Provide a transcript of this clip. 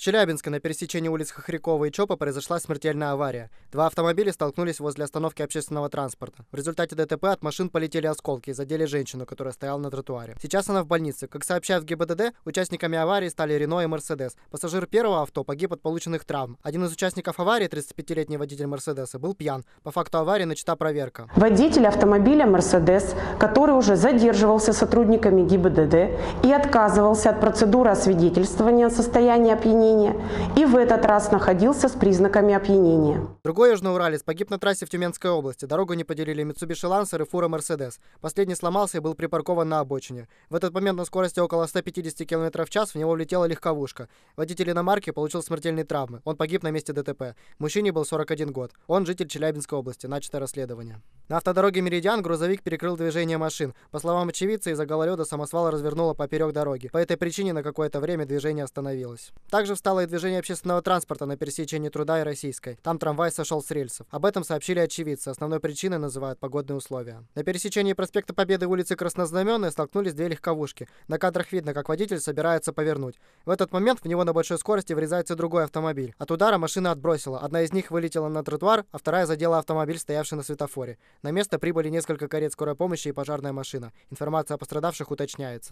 В Челябинске на пересечении улиц Хохрякова и Чопа произошла смертельная авария. Два автомобиля столкнулись возле остановки общественного транспорта. В результате ДТП от машин полетели осколки и задели женщину, которая стояла на тротуаре. Сейчас она в больнице. Как сообщают в ГИБДД, участниками аварии стали Рено и Мерседес. Пассажир первого авто погиб от полученных травм. Один из участников аварии, 35-летний водитель Мерседеса, был пьян. По факту аварии начата проверка. Водитель автомобиля Мерседес, который уже задерживался сотрудниками ГИБДД и отказывался от процедуры освидетельствования состояния опьянения, опьянения и в этот раз находился с признаками опьянения. Другой южноуралец погиб на трассе в Тюменской области. Дорогу не поделили Mitsubishi Lancer и фура Mercedes. Последний сломался и был припаркован на обочине. В этот момент на скорости около 150 км в час в него влетела легковушка. Водитель иномарки получил смертельные травмы. Он погиб на месте ДТП. Мужчине был 41 год. Он житель Челябинской области. Начато расследование. На автодороге «Меридиан» грузовик перекрыл движение машин. По словам очевидца, из-за гололеда самосвал развернула поперек дороги. По этой причине на какое-то время движение остановилось. Также встало и движение общественного транспорта на пересечении труда и российской. Там трамвай сошел с рельсов. Об этом сообщили очевидцы. Основной причиной называют погодные условия. На пересечении проспекта Победы и улицы Краснознаменной столкнулись две легковушки. На кадрах видно, как водитель собирается повернуть. В этот момент в него на большой скорости врезается другой автомобиль. От удара машина отбросила. Одна из них вылетела на тротуар, а вторая задела автомобиль, стоявший на светофоре. На место прибыли несколько карет скорой помощи и пожарная машина. Информация о пострадавших уточняется.